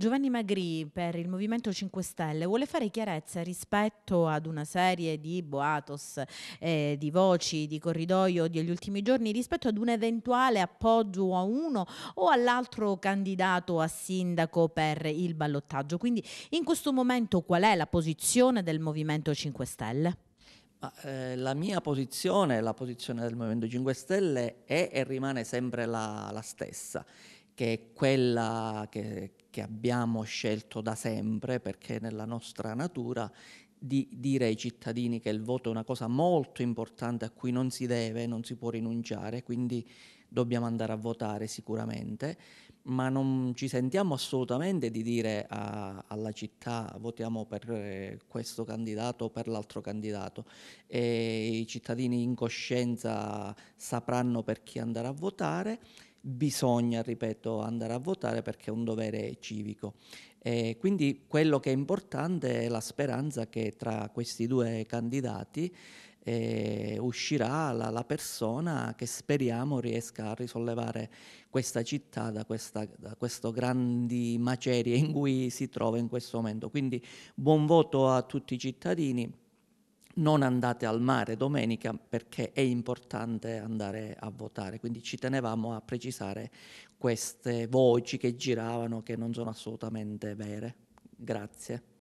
Giovanni Magri per il Movimento 5 Stelle vuole fare chiarezza rispetto ad una serie di boatos, eh, di voci, di corridoio degli ultimi giorni rispetto ad un eventuale appoggio a uno o all'altro candidato a sindaco per il ballottaggio. Quindi in questo momento qual è la posizione del Movimento 5 Stelle? Ma, eh, la mia posizione, la posizione del Movimento 5 Stelle è e rimane sempre la, la stessa che è quella che, che abbiamo scelto da sempre, perché è nella nostra natura di dire ai cittadini che il voto è una cosa molto importante a cui non si deve, non si può rinunciare, quindi dobbiamo andare a votare sicuramente, ma non ci sentiamo assolutamente di dire a, alla città votiamo per eh, questo candidato o per l'altro candidato e i cittadini in coscienza sapranno per chi andare a votare bisogna, ripeto, andare a votare perché è un dovere civico. E quindi quello che è importante è la speranza che tra questi due candidati eh, uscirà la, la, persona che speriamo riesca a risollevare questa città da, questa, da questo grandi macerie in cui si trova in questo momento. Quindi buon voto a tutti i cittadini non andate al mare domenica perché è importante andare a votare, quindi ci tenevamo a precisare queste voci che giravano che non sono assolutamente vere. Grazie.